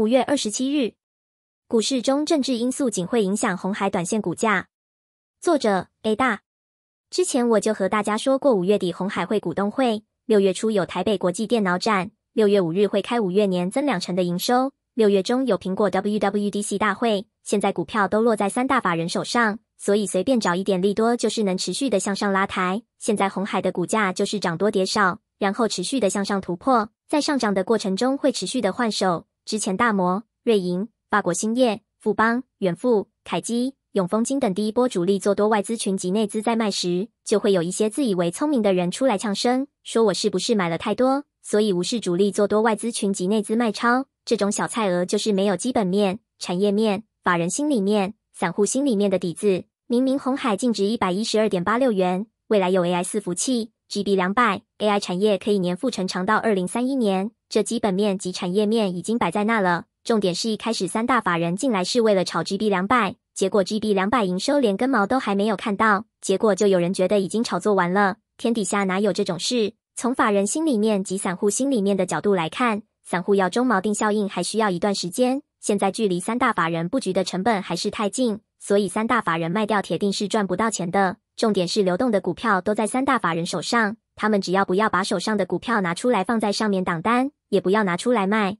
五月二十七日，股市中政治因素仅会影响红海短线股价。作者 A 大，之前我就和大家说过，五月底红海会股东会，六月初有台北国际电脑展，六月五日会开五月年增两成的营收，六月中有苹果 WWDC 大会。现在股票都落在三大法人手上，所以随便找一点利多就是能持续的向上拉抬。现在红海的股价就是涨多跌少，然后持续的向上突破，在上涨的过程中会持续的换手。之前大摩、瑞银、法国兴业、富邦、远富、凯基、永丰金等第一波主力做多外资群及内资在卖时，就会有一些自以为聪明的人出来呛声，说我是不是买了太多，所以无视主力做多外资群及内资卖超？这种小菜鹅就是没有基本面、产业面、法人心里面、散户心里面的底子。明明红海净值一百一十二点八六元，未来有 AI 四服器、GB 两百 AI 产业可以年复成长到二零三一年。这基本面及产业面已经摆在那了，重点是一开始三大法人进来是为了炒 G B 两百，结果 G B 两百营收连根毛都还没有看到，结果就有人觉得已经炒作完了。天底下哪有这种事？从法人心里面及散户心里面的角度来看，散户要中锚定效应还需要一段时间，现在距离三大法人布局的成本还是太近，所以三大法人卖掉铁定是赚不到钱的。重点是流动的股票都在三大法人手上。他们只要不要把手上的股票拿出来放在上面挡单，也不要拿出来卖，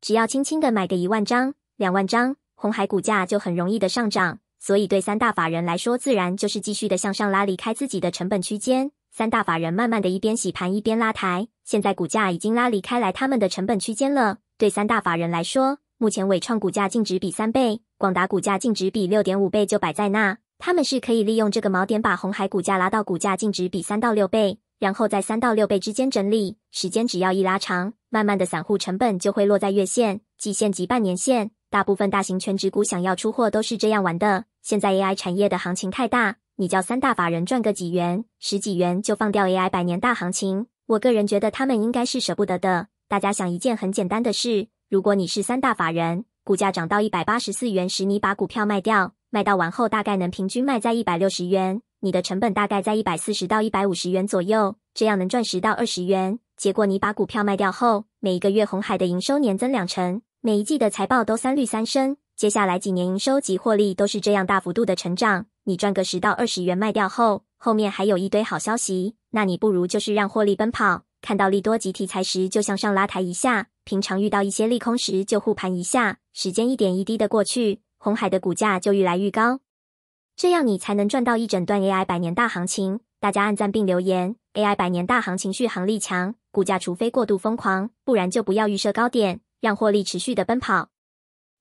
只要轻轻的买个一万张、两万张，红海股价就很容易的上涨。所以对三大法人来说，自然就是继续的向上拉，离开自己的成本区间。三大法人慢慢的一边洗盘一边拉抬，现在股价已经拉离开来他们的成本区间了。对三大法人来说，目前伟创股价净值比三倍，广达股价净值比六点五倍就摆在那，他们是可以利用这个锚点把红海股价拉到股价净值比三到六倍。然后在三到六倍之间整理，时间只要一拉长，慢慢的散户成本就会落在月线、季线及半年线。大部分大型全职股想要出货都是这样玩的。现在 AI 产业的行情太大，你叫三大法人赚个几元、十几元就放掉 AI 百年大行情。我个人觉得他们应该是舍不得的。大家想一件很简单的事：如果你是三大法人，股价涨到一百八十四元时，你把股票卖掉，卖到完后大概能平均卖在一百六十元。你的成本大概在一百四十到一百五十元左右，这样能赚十到二十元。结果你把股票卖掉后，每一个月红海的营收年增两成，每一季的财报都三绿三升。接下来几年营收及获利都是这样大幅度的成长，你赚个十到二十元卖掉后，后面还有一堆好消息。那你不如就是让获利奔跑，看到利多及题材时就向上拉抬一下，平常遇到一些利空时就护盘一下。时间一点一滴的过去，红海的股价就愈来愈高。这样你才能赚到一整段 AI 百年大行情。大家按赞并留言：AI 百年大行情续航力强，股价除非过度疯狂，不然就不要预设高点，让获利持续的奔跑。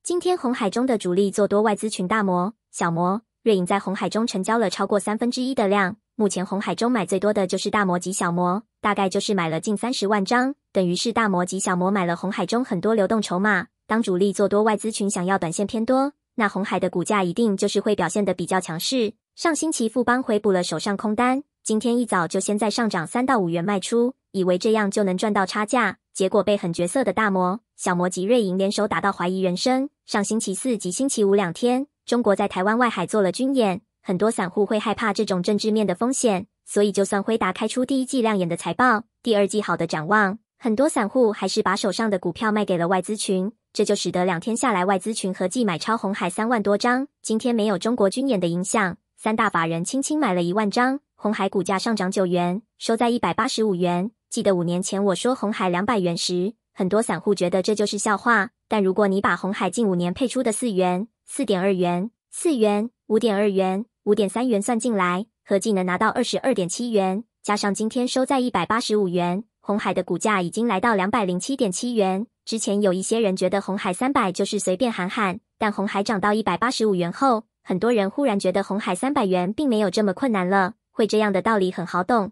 今天红海中的主力做多外资群大模、小模、瑞银在红海中成交了超过三分之一的量。目前红海中买最多的就是大模及小模，大概就是买了近三十万张，等于是大模及小模买了红海中很多流动筹码。当主力做多外资群想要短线偏多。那红海的股价一定就是会表现的比较强势。上星期富邦回补了手上空单，今天一早就先在上涨三到五元卖出，以为这样就能赚到差价，结果被狠角色的大摩、小摩及瑞银联手打到怀疑人生。上星期四及星期五两天，中国在台湾外海做了军演，很多散户会害怕这种政治面的风险，所以就算辉达开出第一季亮眼的财报，第二季好的展望，很多散户还是把手上的股票卖给了外资群。这就使得两天下来，外资群合计买超红海三万多张。今天没有中国军演的影响，三大法人轻轻买了一万张，红海股价上涨九元，收在一百八十五元。记得五年前我说红海两百元时，很多散户觉得这就是笑话。但如果你把红海近五年配出的四元、四点二元、四元、五点二元、五点三元算进来，合计能拿到二十二点七元，加上今天收在一百八十五元。红海的股价已经来到两百零七点七元。之前有一些人觉得红海三百就是随便喊喊，但红海涨到一百八十五元后，很多人忽然觉得红海三百元并没有这么困难了。会这样的道理很好懂，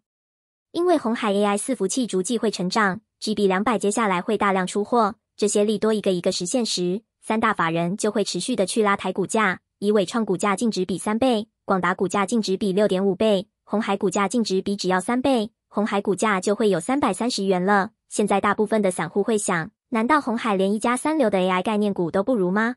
因为红海 AI 伺服器逐季会成长，GB 两百接下来会大量出货，这些利多一个一个实现时，三大法人就会持续的去拉抬股价，以伟创股价净值比三倍，广达股价净值比六点五倍，红海股价净值比只要三倍。红海股价就会有三百三十元了。现在大部分的散户会想：难道红海连一家三流的 AI 概念股都不如吗？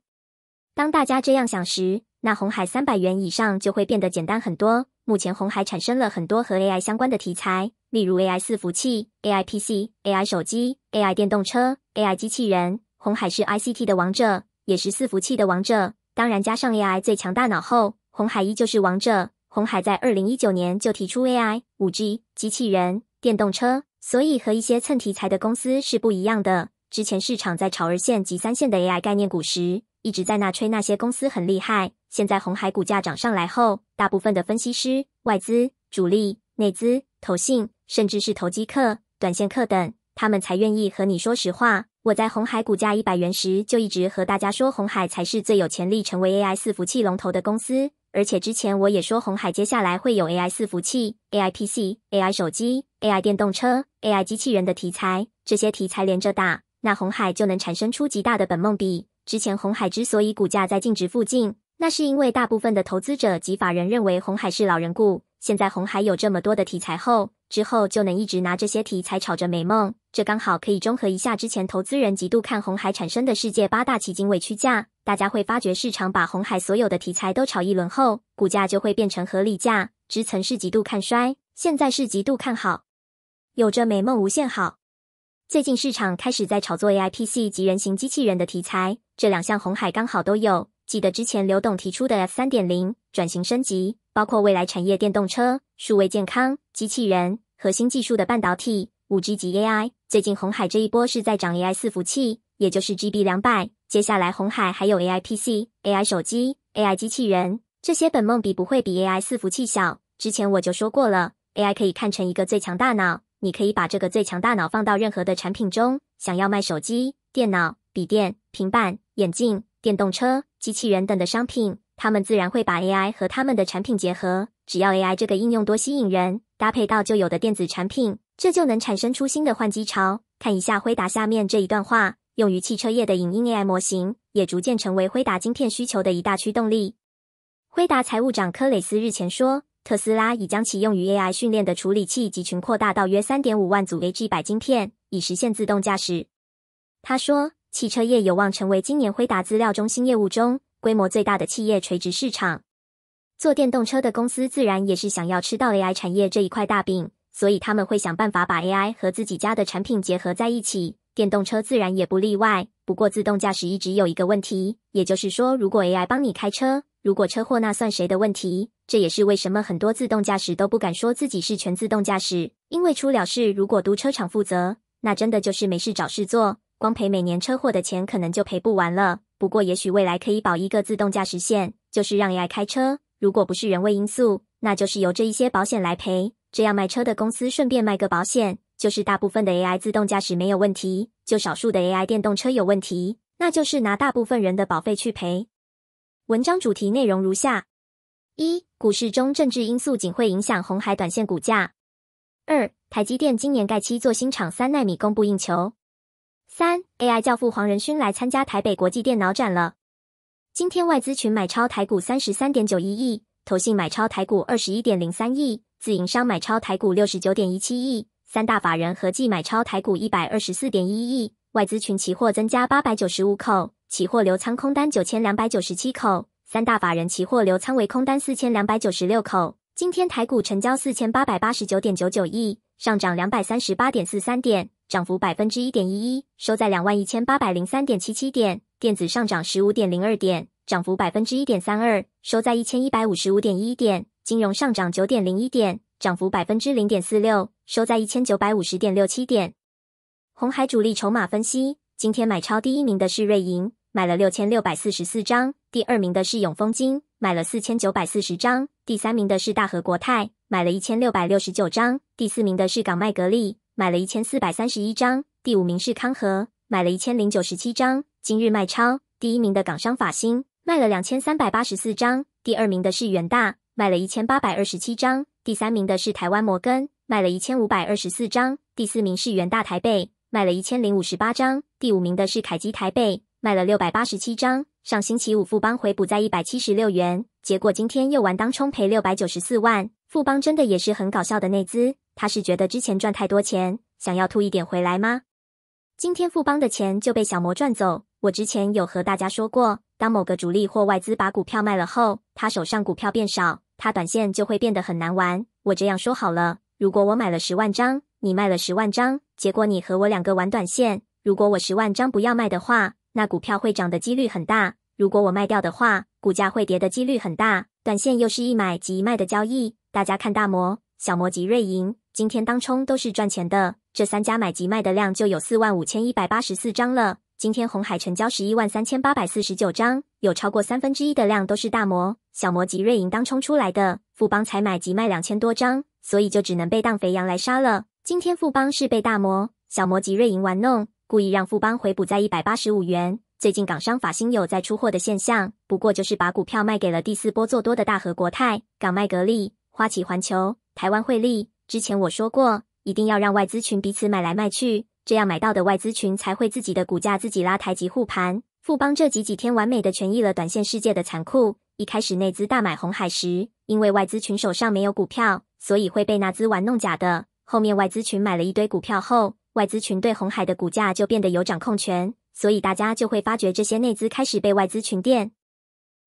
当大家这样想时，那红海三百元以上就会变得简单很多。目前红海产生了很多和 AI 相关的题材，例如 AI 伺服器、AI PC、AI 手机、AI 电动车、AI 机器人。红海是 ICT 的王者，也是伺服器的王者。当然，加上 AI 最强大脑后，红海依旧是王者。红海在二零一九年就提出 AI、五 G、机器人、电动车，所以和一些蹭题材的公司是不一样的。之前市场在炒二线及三线的 AI 概念股时，一直在那吹那些公司很厉害。现在红海股价涨上来后，大部分的分析师、外资主力、内资投信，甚至是投机客、短线客等，他们才愿意和你说实话。我在红海股价一百元时，就一直和大家说，红海才是最有潜力成为 AI 四服器龙头的公司。而且之前我也说，红海接下来会有 A I 伺服器、A I P C、A I 手机、A I 电动车、A I 机器人的题材，这些题材连着打，那红海就能产生出极大的本梦比。之前红海之所以股价在净值附近，那是因为大部分的投资者及法人认为红海是老人股。现在红海有这么多的题材后，之后就能一直拿这些题材炒着美梦。这刚好可以中和一下之前投资人极度看红海产生的世界八大奇景委屈价。大家会发觉市场把红海所有的题材都炒一轮后，股价就会变成合理价。之前是极度看衰，现在是极度看好，有着美梦无限好。最近市场开始在炒作 A I P C 及人形机器人的题材，这两项红海刚好都有。记得之前刘董提出的三点零转型升级，包括未来产业电动车、数位健康、机器人、核心技术的半导体。五 G 级 AI，最近红海这一波是在涨 AI 伺服器，也就是 GB 两百。接下来红海还有 AI PC、AI 手机、AI 机器人，这些本梦比不会比 AI 伺服器小。之前我就说过了，AI 可以看成一个最强大脑，你可以把这个最强大脑放到任何的产品中。想要卖手机、电脑、笔电、平板、眼镜、电动车、机器人等的商品，他们自然会把 AI 和他们的产品结合。只要 AI 这个应用多吸引人，搭配到就有的电子产品。这就能产生出新的换机潮。看一下辉达下面这一段话：用于汽车业的影音 AI 模型也逐渐成为辉达晶片需求的一大驱动力。辉达财务长科雷斯日前说，特斯拉已将其用于 AI 训练的处理器集群扩大到约三点五万组 a g 百晶片，以实现自动驾驶。他说，汽车业有望成为今年辉达资料中心业务中规模最大的企业垂直市场。做电动车的公司自然也是想要吃到 AI 产业这一块大饼。所以他们会想办法把 AI 和自己家的产品结合在一起，电动车自然也不例外。不过自动驾驶一直有一个问题，也就是说，如果 AI 帮你开车，如果车祸那算谁的问题？这也是为什么很多自动驾驶都不敢说自己是全自动驾驶，因为出了事，如果都车厂负责，那真的就是没事找事做，光赔每年车祸的钱可能就赔不完了。不过也许未来可以保一个自动驾驶线，就是让 AI 开车，如果不是人为因素，那就是由这一些保险来赔。这样卖车的公司顺便卖个保险，就是大部分的 AI 自动驾驶没有问题，就少数的 AI 电动车有问题，那就是拿大部分人的保费去赔。文章主题内容如下：一、股市中政治因素仅会影响红海短线股价；二、台积电今年盖期做新厂三纳米供不应求；三、AI 教父黄仁勋来参加台北国际电脑展了。今天外资群买超台股三十三点九一亿，投信买超台股二十一点零三亿。自营商买超台股六十九点一七亿，三大法人合计买超台股一百二十四点一亿，外资群期货增加八百九十五口，期货留仓空单九千两百九十七口，三大法人期货留仓为空单四千两百九十六口。今天台股成交四千八百八十九点九九亿，上涨两百三十八点四三点，涨幅百分之一点一一，收在两万一千八百零三点七七点，电子上涨十五点零二点，涨幅百分之一点三二，收在一千一百五十五点一点。金融上涨九点零一点，涨幅百分之零点四六，收在一千九百五十点六七点。红海主力筹码分析：今天买超第一名的是瑞银，买了六千六百四十四张；第二名的是永丰金，买了四千九百四十张；第三名的是大和国泰，买了一千六百六十九张；第四名的是港麦格力，买了一千四百三十一张；第五名是康和，买了一千零九十七张。今日卖超第一名的港商法兴卖了两千三百八十四张；第二名的是远大。卖了一千八百二十七张，第三名的是台湾摩根，卖了一千五百二十四张，第四名是元大台北，卖了一千零五十八张，第五名的是凯基台北，卖了六百八十七张。上星期五富邦回补在一百七十六元，结果今天又玩当冲赔六百九十四万。富邦真的也是很搞笑的内资，他是觉得之前赚太多钱，想要吐一点回来吗？今天富邦的钱就被小魔赚走。我之前有和大家说过，当某个主力或外资把股票卖了后，他手上股票变少。它短线就会变得很难玩。我这样说好了，如果我买了十万张，你卖了十万张，结果你和我两个玩短线，如果我十万张不要卖的话，那股票会涨的几率很大；如果我卖掉的话，股价会跌的几率很大。短线又是一买即一卖的交易，大家看大摩、小摩及瑞银，今天当冲都是赚钱的。这三家买及卖的量就有四万五千一百八十四张了。今天红海成交十一万三千八百四十九张，有超过三分之一的量都是大摩。小摩及瑞银刚冲出来的富邦才买即卖两千多张，所以就只能被当肥羊来杀了。今天富邦是被大摩、小摩及瑞银玩弄，故意让富邦回补在一百八十五元。最近港商法新有再出货的现象，不过就是把股票卖给了第四波做多的大和国泰、港麦格力、花旗环球、台湾汇利。之前我说过，一定要让外资群彼此买来卖去，这样买到的外资群才会自己的股价自己拉抬及护盘。富邦这几几天完美的诠释了短线世界的残酷。一开始内资大买红海时，因为外资群手上没有股票，所以会被纳资玩弄假的。后面外资群买了一堆股票后，外资群对红海的股价就变得有掌控权，所以大家就会发觉这些内资开始被外资群垫。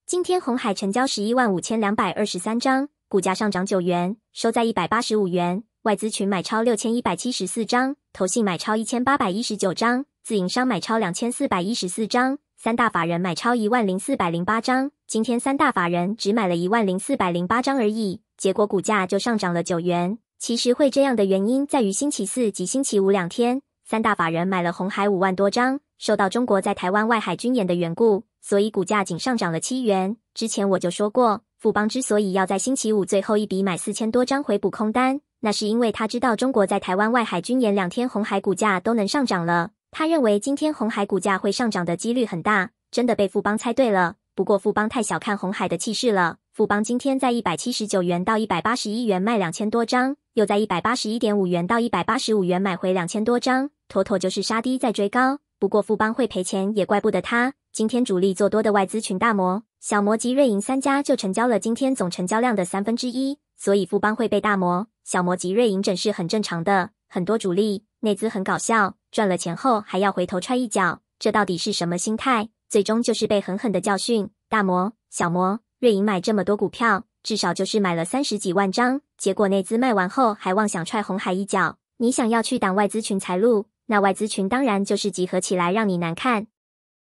今天红海成交十一万五千两百二十三张，股价上涨九元，收在一百八十五元。外资群买超六千一百七十四张，投信买超一千八百一十九张，自营商买超两千四百一十四张。三大法人买超一万零四百零八张，今天三大法人只买了一万零四百零八张而已，结果股价就上涨了九元。其实会这样的原因在于星期四及星期五两天，三大法人买了红海五万多张，受到中国在台湾外海军演的缘故，所以股价仅上涨了七元。之前我就说过，富邦之所以要在星期五最后一笔买四千多张回补空单，那是因为他知道中国在台湾外海军演两天，红海股价都能上涨了。他认为今天红海股价会上涨的几率很大，真的被富邦猜对了。不过富邦太小看红海的气势了。富邦今天在一百七十九元到一百八十一元卖两千多张，又在一百八十一点五元到一百八十五元买回两千多张，妥妥就是杀低再追高。不过富邦会赔钱也怪不得他。今天主力做多的外资群大摩、小摩及瑞银三家就成交了今天总成交量的三分之一，所以富邦会被大摩、小摩及瑞银整是很正常的。很多主力。内资很搞笑，赚了钱后还要回头踹一脚，这到底是什么心态？最终就是被狠狠的教训。大摩、小摩、瑞银买这么多股票，至少就是买了三十几万张，结果内资卖完后还妄想踹红海一脚。你想要去挡外资群财路，那外资群当然就是集合起来让你难看。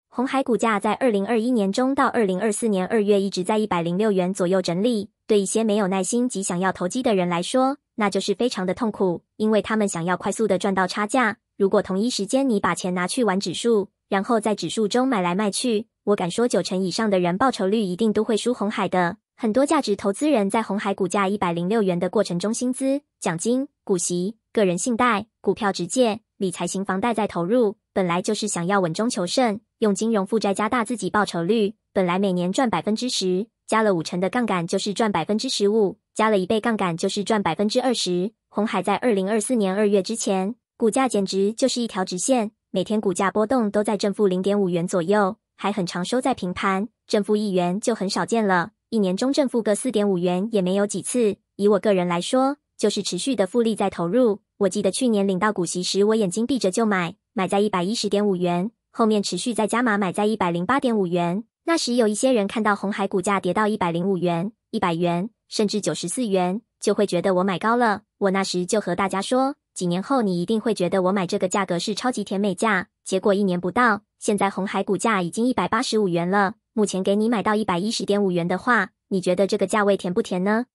红海股价在二零二一年中到二零二四年二月一直在一百零六元左右整理，对一些没有耐心及想要投机的人来说。那就是非常的痛苦，因为他们想要快速的赚到差价。如果同一时间你把钱拿去玩指数，然后在指数中买来卖去，我敢说九成以上的人报酬率一定都会输红海的。很多价值投资人，在红海股价一百零六元的过程中，薪资、奖金、股息、个人信贷、股票直借、理财型房贷在投入，本来就是想要稳中求胜，用金融负债加大自己报酬率。本来每年赚百分之十，加了五成的杠杆就是赚百分之十五。加了一倍杠杆，就是赚百分之二十。红海在二零二四年二月之前，股价简直就是一条直线，每天股价波动都在正负零点五元左右，还很常收在平盘，正负一元就很少见了。一年中正负个四点五元也没有几次。以我个人来说，就是持续的复利在投入。我记得去年领到股息时，我眼睛闭着就买，买在一百一十点五元，后面持续在加码，买在一百零八点五元。那时有一些人看到红海股价跌到一百零五元、一百元。甚至九十四元，就会觉得我买高了。我那时就和大家说，几年后你一定会觉得我买这个价格是超级甜美价。结果一年不到，现在红海股价已经一百八十五元了。目前给你买到一百一十点五元的话，你觉得这个价位甜不甜呢？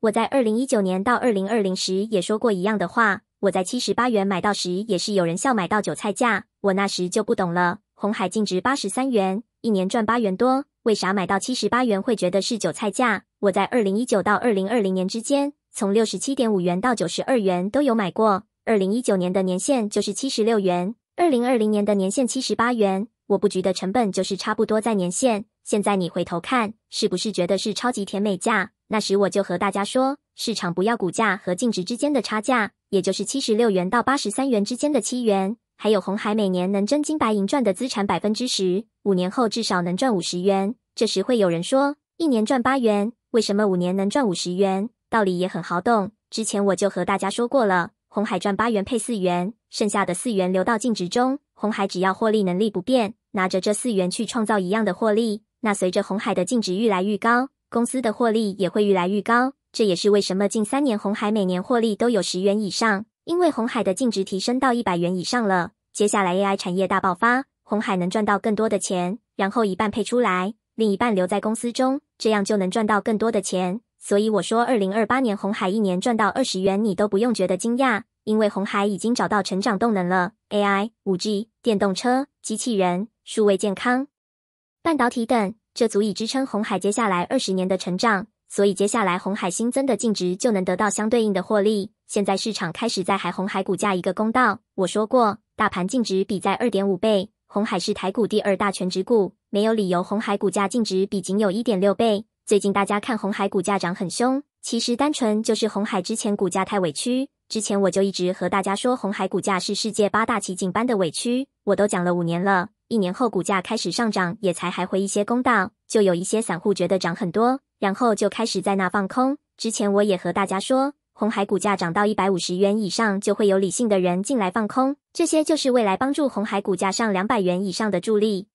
我在二零一九年到二零二零时也说过一样的话。我在七十八元买到时，也是有人笑买到韭菜价。我那时就不懂了，红海净值八十三元，一年赚八元多。为啥买到七十八元会觉得是韭菜价？我在二零一九到二零二零年之间，从六十七点五元到九十二元都有买过。二零一九年的年限就是七十六元，二零二零年的年限七十八元。我布局的成本就是差不多在年限。现在你回头看，是不是觉得是超级甜美价？那时我就和大家说，市场不要股价和净值之间的差价，也就是七十六元到八十三元之间的七元。还有红海每年能真金白银赚的资产百分之十，五年后至少能赚五十元。这时会有人说，一年赚八元，为什么五年能赚五十元？道理也很好懂，之前我就和大家说过了，红海赚八元配四元，剩下的四元留到净值中。红海只要获利能力不变，拿着这四元去创造一样的获利，那随着红海的净值愈来愈高，公司的获利也会愈来愈高。这也是为什么近三年红海每年获利都有十元以上。因为红海的净值提升到一百元以上了，接下来 AI 产业大爆发，红海能赚到更多的钱，然后一半配出来，另一半留在公司中，这样就能赚到更多的钱。所以我说，二零二八年红海一年赚到二十元，你都不用觉得惊讶，因为红海已经找到成长动能了。AI、五 G、电动车、机器人、数位健康、半导体等，这足以支撑红海接下来二十年的成长。所以接下来红海新增的净值就能得到相对应的获利。现在市场开始在海红海股价一个公道。我说过，大盘净值比在二点五倍，红海是台股第二大全值股，没有理由红海股价净值比仅有一点六倍。最近大家看红海股价涨很凶，其实单纯就是红海之前股价太委屈。之前我就一直和大家说，红海股价是世界八大奇景般的委屈，我都讲了五年了。一年后股价开始上涨，也才还回一些公道，就有一些散户觉得涨很多，然后就开始在那放空。之前我也和大家说。红海股价涨到一百五十元以上，就会有理性的人进来放空，这些就是未来帮助红海股价上两百元以上的助力。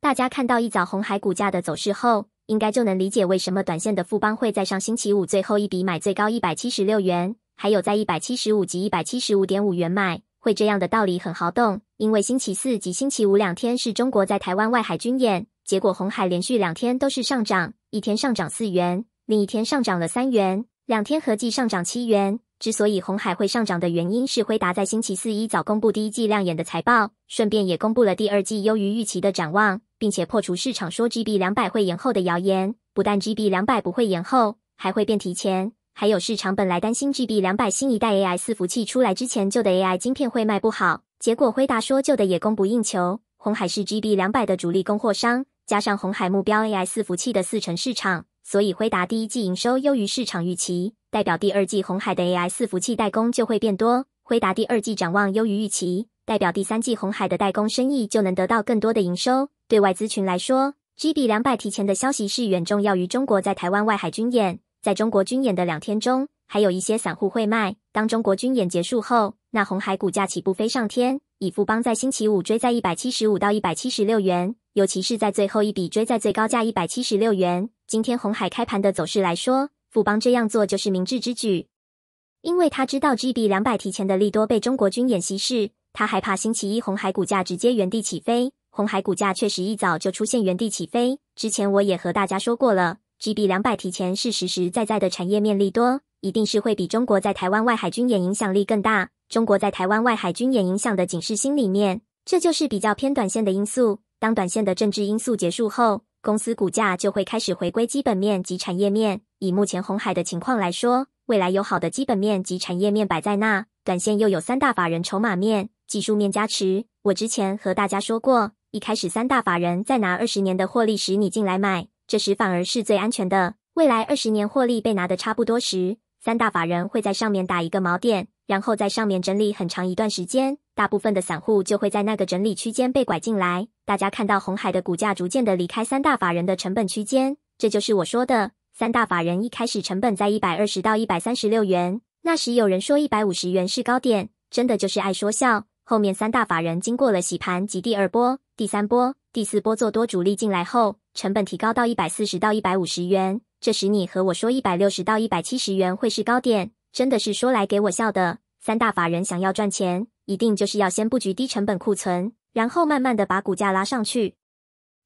大家看到一早红海股价的走势后，应该就能理解为什么短线的富邦会在上星期五最后一笔买最高一百七十六元，还有在一百七十五及一百七十五点五元买，会这样的道理很豪动，因为星期四及星期五两天是中国在台湾外海军演，结果红海连续两天都是上涨，一天上涨四元，另一天上涨了三元。两天合计上涨七元。之所以红海会上涨的原因是辉达在星期四一早公布第一季亮眼的财报，顺便也公布了第二季优于预期的展望，并且破除市场说 G B 两百会延后的谣言。不但 G B 两百不会延后，还会变提前。还有市场本来担心 G B 两百新一代 A I 四伏器出来之前，旧的 A I 芯片会卖不好，结果辉达说旧的也供不应求。红海是 G B 两百的主力供货商，加上红海目标 A I 四伏器的四成市场。所以辉达第一季营收优于市场预期，代表第二季红海的 AI 伺服器代工就会变多。辉达第二季展望优于预期，代表第三季红海的代工生意就能得到更多的营收。对外资群来说，G B 两百提前的消息是远重要于中国在台湾外海军演。在中国军演的两天中，还有一些散户会卖。当中国军演结束后，那红海股价起步飞上天。以富邦在星期五追在一百七十五到一百七十六元。尤其是在最后一笔追在最高价一百七十六元，今天红海开盘的走势来说，富邦这样做就是明智之举，因为他知道 G B 两百提前的利多被中国军演稀释，他害怕星期一红海股价直接原地起飞。红海股价确实一早就出现原地起飞。之前我也和大家说过了，G B 两百提前是实实在在的产业面利多，一定是会比中国在台湾外海军演影响力更大。中国在台湾外海军演影响的仅是心里面，这就是比较偏短线的因素。当短线的政治因素结束后，公司股价就会开始回归基本面及产业面。以目前红海的情况来说，未来有好的基本面及产业面摆在那，短线又有三大法人筹码面、技术面加持。我之前和大家说过，一开始三大法人在拿二十年的获利时，你进来买，这时反而是最安全的。未来二十年获利被拿的差不多时，三大法人会在上面打一个锚点，然后在上面整理很长一段时间。大部分的散户就会在那个整理区间被拐进来。大家看到红海的股价逐渐的离开三大法人的成本区间，这就是我说的三大法人一开始成本在一百二十到一百三十六元。那时有人说一百五十元是高点，真的就是爱说笑。后面三大法人经过了洗盘及第二波、第三波、第四波做多主力进来后，成本提高到一百四十到一百五十元。这时你和我说一百六十到一百七十元会是高点，真的是说来给我笑的。三大法人想要赚钱。一定就是要先布局低成本库存，然后慢慢的把股价拉上去，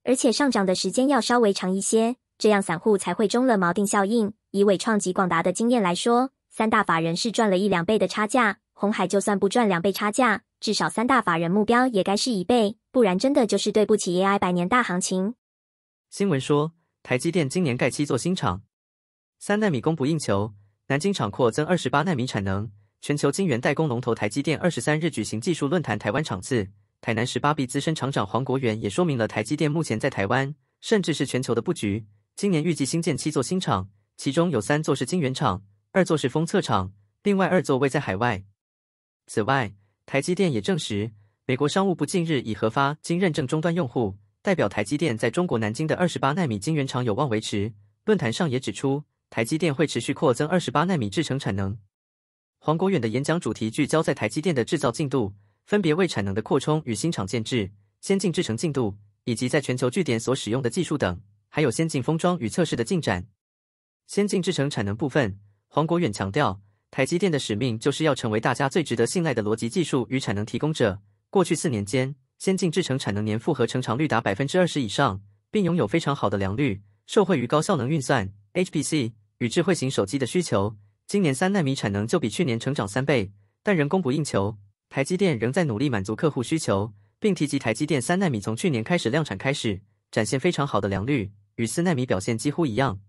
而且上涨的时间要稍微长一些，这样散户才会中了锚定效应。以伟创及广达的经验来说，三大法人是赚了一两倍的差价，红海就算不赚两倍差价，至少三大法人目标也该是一倍，不然真的就是对不起 AI 百年大行情。新闻说，台积电今年盖七座新厂，三纳米供不应求，南京厂扩增二十八纳米产能。全球晶圆代工龙头台积电二十三日举行技术论坛，台湾场次，台南十八 B 资深厂长黄国元也说明了台积电目前在台湾甚至是全球的布局。今年预计新建七座新厂，其中有三座是晶圆厂，二座是封测厂，另外二座位在海外。此外，台积电也证实，美国商务部近日已核发经认证终端用户，代表台积电在中国南京的二十八纳米晶圆厂有望维持。论坛上也指出，台积电会持续扩增二十八纳米制程产能。黄国远的演讲主题聚焦在台积电的制造进度，分别为产能的扩充与新厂建制、先进制程进度，以及在全球据点所使用的技术等，还有先进封装与测试的进展。先进制程产能部分，黄国远强调，台积电的使命就是要成为大家最值得信赖的逻辑技术与产能提供者。过去四年间，先进制程产能年复合成长率达百分之二十以上，并拥有非常好的良率，受惠于高效能运算 （HPC） 与智慧型手机的需求。今年三纳米产能就比去年成长三倍，但人工不应求，台积电仍在努力满足客户需求，并提及台积电三纳米从去年开始量产开始，展现非常好的良率，与四纳米表现几乎一样。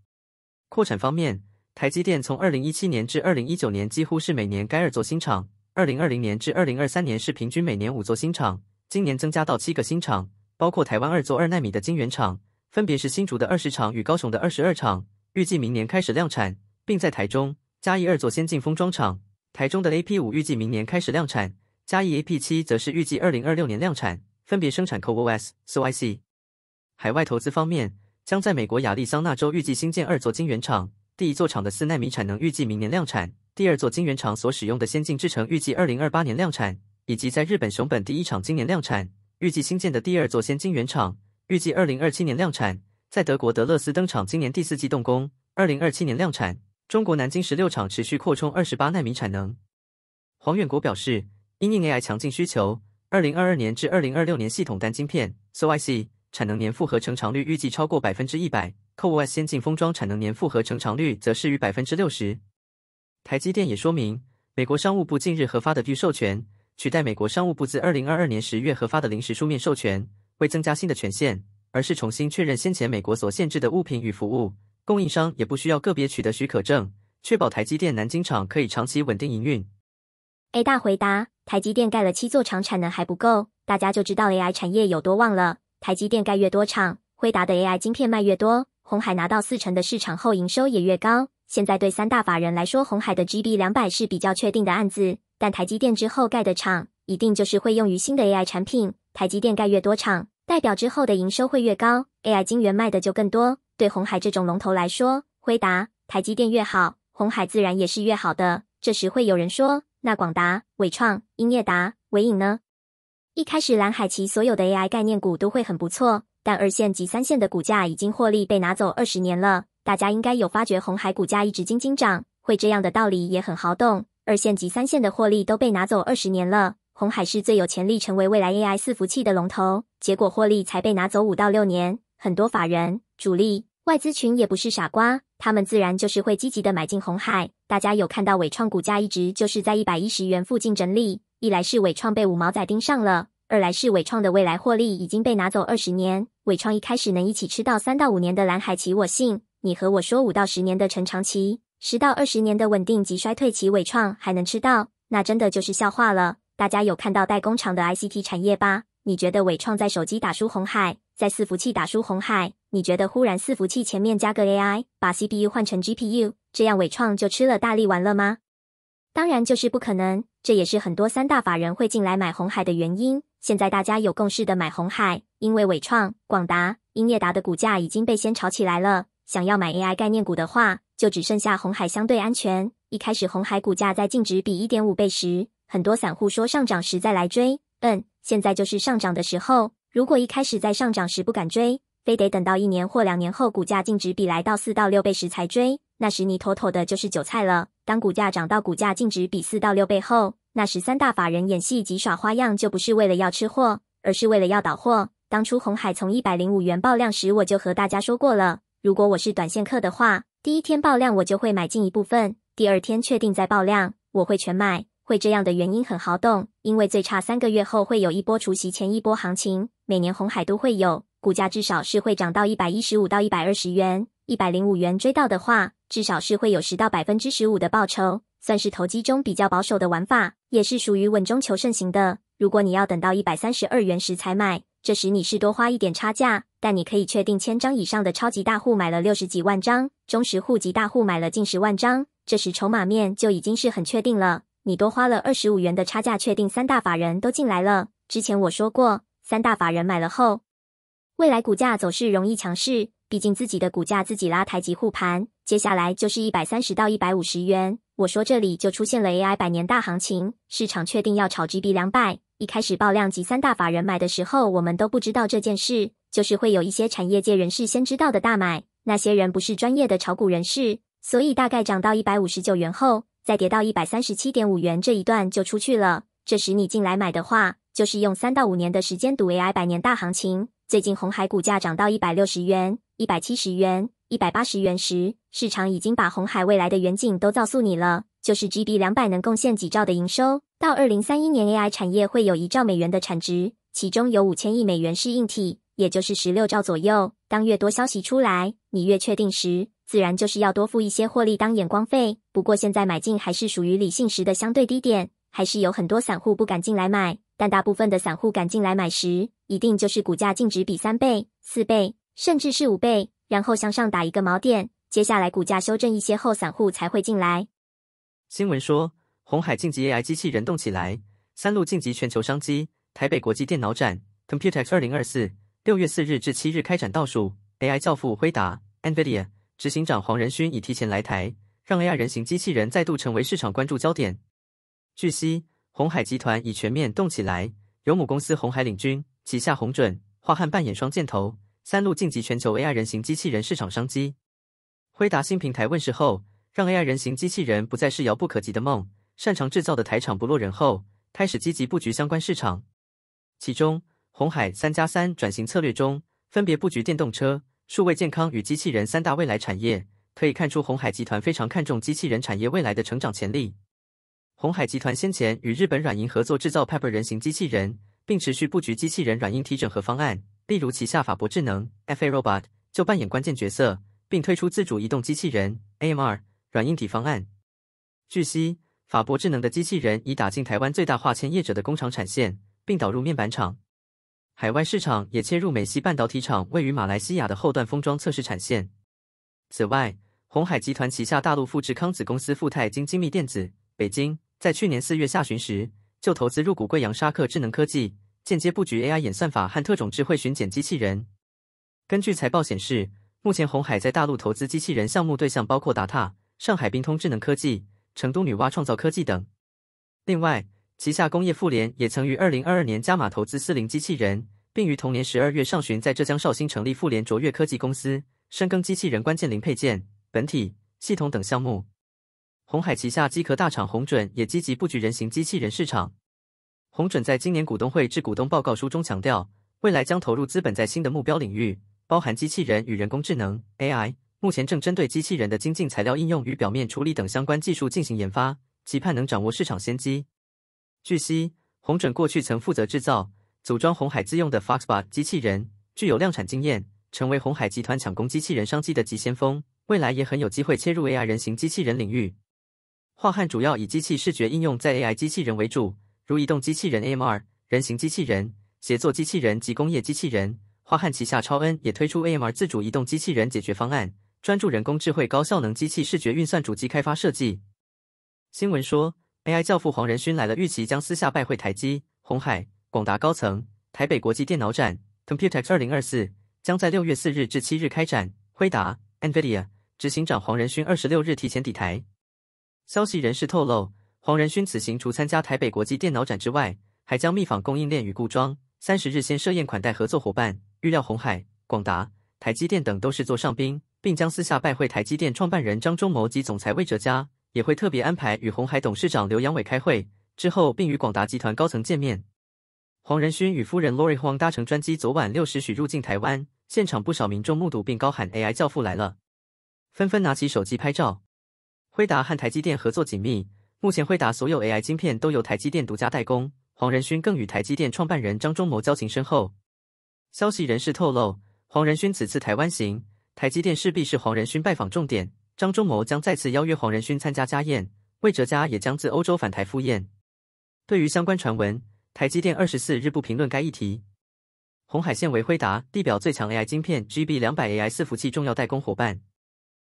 扩产方面，台积电从二零一七年至二零一九年几乎是每年盖二座新厂，二零二零年至二零二三年是平均每年五座新厂，今年增加到七个新厂，包括台湾二座二纳米的晶圆厂，分别是新竹的二十厂与高雄的二十二厂，预计明年开始量产，并在台中。嘉义二座先进封装厂，台中的 A P 五预计明年开始量产，嘉义 A P 七则是预计二零二六年量产，分别生产 Co O S So I C。海外投资方面，将在美国亚利桑那州预计新建二座晶圆厂，第一座厂的四纳米产能预计明年量产，第二座晶圆厂所使用的先进制程预计二零二八年量产，以及在日本熊本第一厂今年量产，预计新建的第二座先进晶圆厂预计二零二七年量产，在德国德勒斯登厂今年第四季动工，二零二七年量产。中国南京十六厂持续扩充二十八纳米产能。黄远国表示，因应 AI 强劲需求，二零二二年至二零二六年系统单晶片 SoIC 产能年复合成长率预计超过百分之一百，CoW 先进封装产能年复合成长率则适于百分之六十。台积电也说明，美国商务部近日核发的预授权，取代美国商务部自二零二二年十月核发的临时书面授权，未增加新的权限，而是重新确认先前美国所限制的物品与服务。供应商也不需要个别取得许可证，确保台积电南京厂可以长期稳定营运。A 大回答：台积电盖了七座厂，产能还不够，大家就知道 AI 产业有多旺了。台积电盖越多厂，辉达的 AI 晶片卖越多，红海拿到四成的市场后，营收也越高。现在对三大法人来说，红海的 GB 两百是比较确定的案子，但台积电之后盖的厂，一定就是会用于新的 AI 产品。台积电盖越多厂，代表之后的营收会越高，AI 晶圆卖的就更多。对红海这种龙头来说，辉达、台积电越好，红海自然也是越好的。这时会有人说，那广达、伟创、英业达、伟影呢？一开始蓝海其所有的 AI 概念股都会很不错，但二线及三线的股价已经获利被拿走二十年了。大家应该有发觉，红海股价一直斤斤涨，会这样的道理也很好懂。二线及三线的获利都被拿走二十年了，红海是最有潜力成为未来 AI 伺服器的龙头，结果获利才被拿走五到六年，很多法人主力。外资群也不是傻瓜，他们自然就是会积极的买进红海。大家有看到伟创股价一直就是在一百一十元附近整理，一来是伟创被五毛仔盯上了，二来是伟创的未来获利已经被拿走二十年。伟创一开始能一起吃到三到五年的蓝海期，我信。你和我说五到十年的成长期，十到二十年的稳定及衰退期，伟创还能吃到，那真的就是笑话了。大家有看到代工厂的 ICT 产业吧？你觉得伟创在手机打输红海，在伺服器打输红海？你觉得忽然伺服器前面加个 AI，把 CPU 换成 GPU，这样伟创就吃了大力丸了吗？当然就是不可能。这也是很多三大法人会进来买红海的原因。现在大家有共识的买红海，因为伟创、广达、英业达的股价已经被先炒起来了。想要买 AI 概念股的话，就只剩下红海相对安全。一开始红海股价在净值比一点五倍时，很多散户说上涨时再来追。嗯，现在就是上涨的时候。如果一开始在上涨时不敢追。非得等到一年或两年后，股价净值比来到四到六倍时才追，那时你妥妥的就是韭菜了。当股价涨到股价净值比四到六倍后，那十三大法人演戏及耍花样，就不是为了要吃货，而是为了要倒货。当初红海从一百零五元爆量时，我就和大家说过了，如果我是短线客的话，第一天爆量我就会买进一部分，第二天确定再爆量，我会全买。会这样的原因很豪动，因为最差三个月后会有一波除夕前一波行情，每年红海都会有。股价至少是会涨到一百一十五到一百二十元，一百零五元追到的话，至少是会有十到百分之十五的报酬，算是投机中比较保守的玩法，也是属于稳中求胜型的。如果你要等到一百三十二元时才买，这时你是多花一点差价，但你可以确定千张以上的超级大户买了六十几万张，中实户籍大户买了近十万张，这时筹码面就已经是很确定了。你多花了二十五元的差价，确定三大法人都进来了。之前我说过，三大法人买了后。未来股价走势容易强势，毕竟自己的股价自己拉抬及护盘。接下来就是一百三十到一百五十元。我说这里就出现了 AI 百年大行情，市场确定要炒 GB 两百。一开始爆量及三大法人买的时候，我们都不知道这件事，就是会有一些产业界人士先知道的大买。那些人不是专业的炒股人士，所以大概涨到一百五十九元后，再跌到一百三十七点五元这一段就出去了。这时你进来买的话，就是用三到五年的时间赌 AI 百年大行情。最近红海股价涨到一百六十元、一百七十元、一百八十元时，市场已经把红海未来的远景都告诉你了，就是 G b 两百能贡献几兆的营收，到二零三一年 A I 产业会有一兆美元的产值，其中有五千亿美元是硬体，也就是十六兆左右。当越多消息出来，你越确定时，自然就是要多付一些获利当眼光费。不过现在买进还是属于理性时的相对低点，还是有很多散户不敢进来买。但大部分的散户赶进来买时，一定就是股价净值比三倍、四倍，甚至是五倍，然后向上打一个锚点，接下来股价修正一些后，散户才会进来。新闻说，红海晋级 AI 机器人动起来，三路晋级全球商机。台北国际电脑展 （Computex） 二零二四六月四日至七日开展倒数，AI 教父辉达 （Nvidia） 执行长黄仁勋已提前来台，让 AI 人形机器人再度成为市场关注焦点。据悉。红海集团已全面动起来，由母公司红海领军，旗下红准、华汉扮演双箭头，三路晋级全球 AI 人形机器人市场商机。辉达新平台问世后，让 AI 人形机器人不再是遥不可及的梦。擅长制造的台厂不落人后，开始积极布局相关市场。其中，红海“三加三”转型策略中，分别布局电动车、数位健康与机器人三大未来产业。可以看出，红海集团非常看重机器人产业未来的成长潜力。红海集团先前与日本软银合作制造 Pepper 人形机器人，并持续布局机器人软硬体整合方案，例如旗下法博智能 f a r o b o t 就扮演关键角色，并推出自主移动机器人 （AMR） 软硬体方案。据悉，法博智能的机器人已打进台湾最大化纤业者的工厂产线，并导入面板厂，海外市场也切入美西半导体厂位于马来西亚的后段封装测试产线。此外，红海集团旗下大陆富志康子公司富泰金精密电子北京。在去年四月下旬时，就投资入股贵阳沙克智能科技，间接布局 AI 演算法和特种智慧巡检机器人。根据财报显示，目前红海在大陆投资机器人项目对象包括达闼、上海冰通智能科技、成都女娲创造科技等。另外，旗下工业富联也曾于二零二二年加码投资四零机器人，并于同年十二月上旬在浙江绍兴成立富联卓越科技公司，深耕机器人关键零配件、本体、系统等项目。红海旗下机壳大厂红准也积极布局人形机器人市场。红准在今年股东会致股东报告书中强调，未来将投入资本在新的目标领域，包含机器人与人工智能 AI。目前正针对机器人的精进材料应用与表面处理等相关技术进行研发，期盼能掌握市场先机。据悉，红准过去曾负责制造组装红海自用的 Foxbot 机器人，具有量产经验，成为红海集团抢攻机器人商机的急先锋，未来也很有机会切入 AI 人形机器人领域。华汉主要以机器视觉应用在 AI 机器人为主，如移动机器人 AMR、人形机器人、协作机器人及工业机器人。华汉旗下超恩也推出 AMR 自主移动机器人解决方案，专注人工智慧高效能机器视觉运算主机开发设计。新闻说，AI 教父黄仁勋来了，预期将私下拜会台积、红海、广达高层。台北国际电脑展 Computex 2024将在六月四日至七日开展，辉达、NVIDIA 执行长黄仁勋二十六日提前抵台。消息人士透露，黄仁勋此行除参加台北国际电脑展之外，还将密访供应链与固装。三十日先设宴款待合作伙伴，预料红海、广达、台积电等都是座上宾，并将私下拜会台积电创办人张忠谋及总裁魏哲嘉，也会特别安排与红海董事长刘扬伟开会。之后，并与广达集团高层见面。黄仁勋与夫人 Lori Huang 搭乘专机，昨晚六时许入境台湾，现场不少民众目睹并高喊 “AI 教父来了”，纷纷拿起手机拍照。辉达和台积电合作紧密，目前辉达所有 AI 晶片都由台积电独家代工。黄仁勋更与台积电创办人张忠谋交情深厚。消息人士透露，黄仁勋此次台湾行，台积电势必是黄仁勋拜访重点。张忠谋将再次邀约黄仁勋参加家宴，魏哲家也将自欧洲返台赴宴。对于相关传闻，台积电二十四日不评论该议题。红海线为辉达地表最强 AI 晶片 GB 两百 AI 伺服器重要代工伙伴。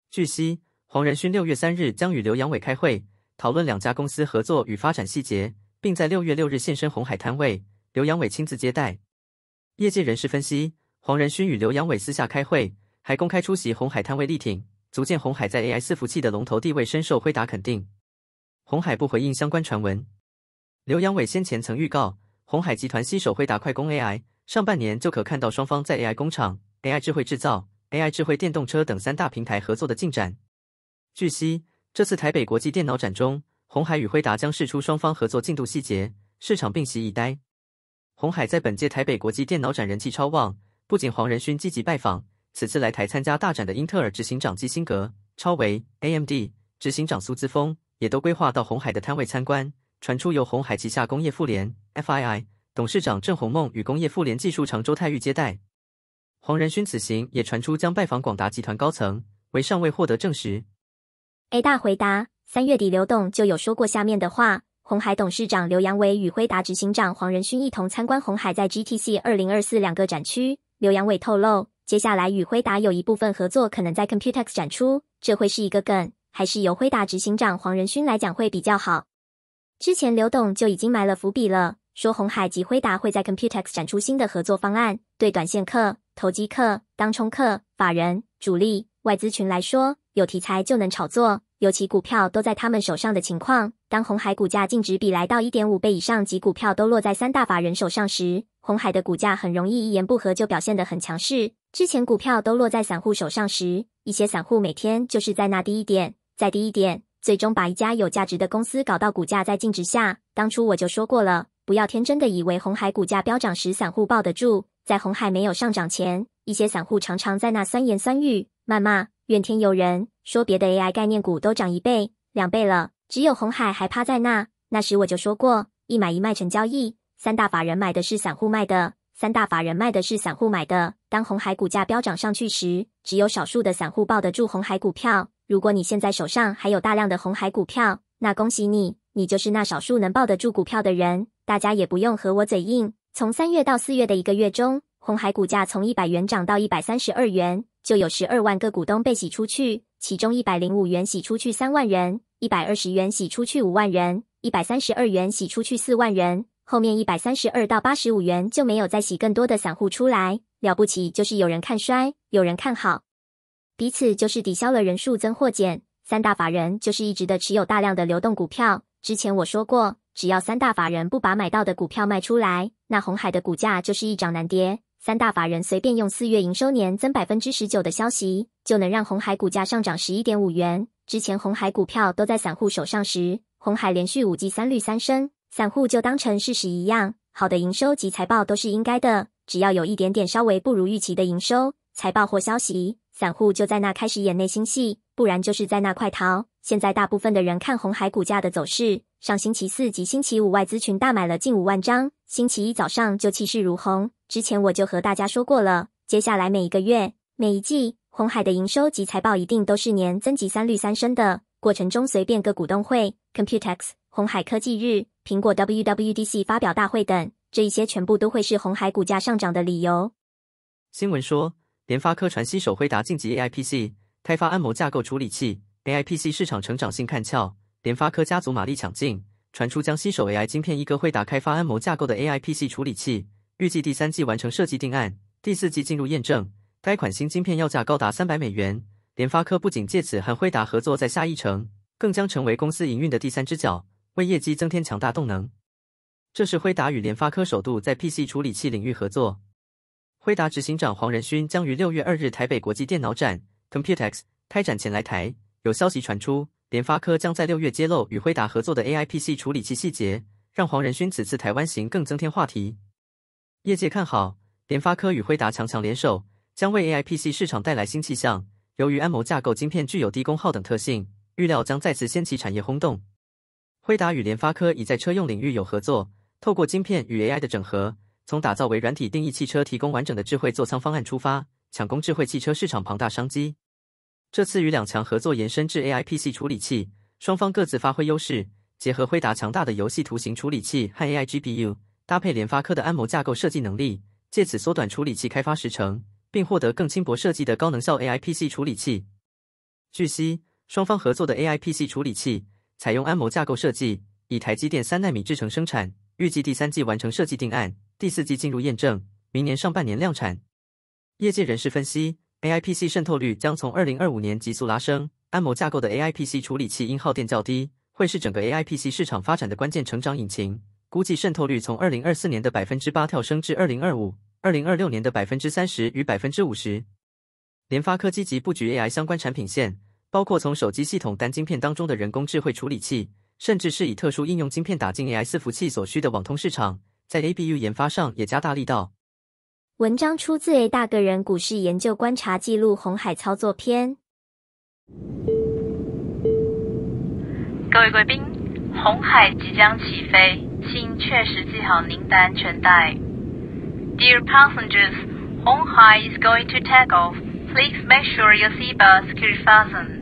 据悉。黄仁勋六月三日将与刘阳伟开会，讨论两家公司合作与发展细节，并在六月六日现身红海摊位，刘阳伟亲自接待。业界人士分析，黄仁勋与刘阳伟私下开会，还公开出席红海摊位力挺，足见红海在 AI 伺服器的龙头地位深受辉达肯定。红海不回应相关传闻。刘阳伟先前曾预告，红海集团携手辉达快攻 AI，上半年就可看到双方在 AI 工厂、AI 智慧制造、AI 智慧电动车等三大平台合作的进展。据悉，这次台北国际电脑展中，红海与辉达将释出双方合作进度细节，市场并席以待。红海在本届台北国际电脑展人气超旺，不仅黄仁勋积极拜访，此次来台参加大展的英特尔执行长基辛格、超维、A M D 执行长苏姿峰也都规划到红海的摊位参观。传出由红海旗下工业妇联 F I I 董事长郑红梦与工业妇联技术长周泰裕接待。黄仁勋此行也传出将拜访广达集团高层，为尚未获得证实。A 大回答：三月底刘董就有说过下面的话。红海董事长刘阳伟与辉达执行长黄仁勋一同参观红海在 GTC 二零二四两个展区。刘阳伟透露，接下来与辉达有一部分合作可能在 Computex 展出，这会是一个梗，还是由辉达执行长黄仁勋来讲会比较好？之前刘董就已经埋了伏笔了，说红海及辉达会在 Computex 展出新的合作方案。对短线客、投机客、当冲客、法人、主力、外资群来说。有题材就能炒作，尤其股票都在他们手上的情况。当红海股价净值比来到一点五倍以上，及股票都落在三大法人手上时，红海的股价很容易一言不合就表现得很强势。之前股票都落在散户手上时，一些散户每天就是在那低一点，再低一点，最终把一家有价值的公司搞到股价在净值下。当初我就说过了，不要天真的以为红海股价飙涨时散户抱得住。在红海没有上涨前，一些散户常常在那酸言酸语谩骂。怨天尤人，说别的 AI 概念股都涨一倍、两倍了，只有红海还趴在那。那时我就说过，一买一卖成交易，三大法人买的是散户卖的，三大法人卖的是散户买的。当红海股价飙涨上去时，只有少数的散户抱得住红海股票。如果你现在手上还有大量的红海股票，那恭喜你，你就是那少数能抱得住股票的人。大家也不用和我嘴硬。从三月到四月的一个月中，红海股价从一百元涨到一百三十二元。就有十二万个股东被洗出去，其中一百零五元洗出去三万人，一百二十元洗出去五万人，一百三十二元洗出去四万人，后面一百三十二到八十五元就没有再洗更多的散户出来了不起，就是有人看衰，有人看好，彼此就是抵消了人数增或减。三大法人就是一直的持有大量的流动股票，之前我说过，只要三大法人不把买到的股票卖出来，那红海的股价就是一涨难跌。三大法人随便用四月营收年增百分之十九的消息，就能让红海股价上涨十一点五元。之前红海股票都在散户手上时，红海连续五季三绿三升，散户就当成事实一样，好的营收及财报都是应该的。只要有一点点稍微不如预期的营收、财报或消息，散户就在那开始演内心戏，不然就是在那快逃。现在大部分的人看红海股价的走势，上星期四及星期五外资群大买了近五万张，星期一早上就气势如虹。之前我就和大家说过了，接下来每一个月、每一季，红海的营收及财报一定都是年增及三率三升的过程中，随便个股东会、Computex、红海科技日、苹果 WWDC 发表大会等，这一些全部都会是红海股价上涨的理由。新闻说，联发科传新手辉达晋级 AIPC 开发安谋架构处理器，AIPC 市场成长性看俏，联发科家族马力抢进，传出将新手 AI 晶片一哥会达开发安谋架构的 AIPC 处理器。预计第三季完成设计定案，第四季进入验证。该款新晶片要价高达三百美元。联发科不仅借此和辉达合作在下一城，更将成为公司营运的第三只脚，为业绩增添强大动能。这是辉达与联发科首度在 PC 处理器领域合作。辉达执行长黄仁勋将于六月二日台北国际电脑展 Computex 开展前来台，有消息传出，联发科将在六月揭露与辉达合作的 AI PC 处理器细节，让黄仁勋此次台湾行更增添话题。业界看好联发科与辉达强强联手，将为 AIPC 市场带来新气象。由于安谋架构晶片具有低功耗等特性，预料将再次掀起产业轰动。辉达与联发科已在车用领域有合作，透过晶片与 AI 的整合，从打造为软体定义汽车提供完整的智慧座舱方案出发，抢攻智慧汽车市场庞大商机。这次与两强合作延伸至 AIPC 处理器，双方各自发挥优势，结合辉达强大的游戏图形处理器和 AI GPU。搭配联发科的安谋架构设计能力，借此缩短处理器开发时程，并获得更轻薄设计的高能效 AIPC 处理器。据悉，双方合作的 AIPC 处理器采用安谋架构设计，以台积电三纳米制程生产，预计第三季完成设计定案，第四季进入验证，明年上半年量产。业界人士分析，AIPC 渗透率将从二零二五年急速拉升，安谋架构的 AIPC 处理器因耗电较低，会是整个 AIPC 市场发展的关键成长引擎。估计渗透率从二零二四年的百分之八跳升至二零二五、二零二六年的百分之三十与百分之五十。联发科积极布局 AI 相关产品线，包括从手机系统单晶片当中的人工智慧处理器，甚至是以特殊应用晶片打进 AI 伺服器所需的网通市场，在 ABU 研发上也加大力道。文章出自 A 大个人股市研究观察记录红海操作篇。各位贵宾，红海即将起飞。请确实系好您的安全带。Dear passengers, Honghai is going to take off. Please make sure your seatbelt is fastened.